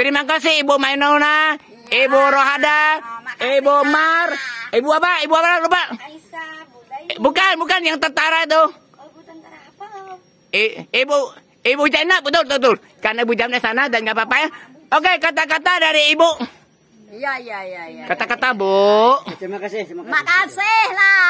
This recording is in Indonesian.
Terima kasih Ibu Mainona, Ibu Rohada, Ibu Mar, Ibu apa? Ibu apa lupa? Bukan, bukan yang tentara itu. Oh, Ibu Ibu Jana betul betul. Karena Ibu Jana sana dan nggak apa-apa ya. Oke, kata-kata dari Ibu. Iya, iya, iya, Ya, Kata-kata, Bu. Terima kasih, terima kasih. Makasih lah.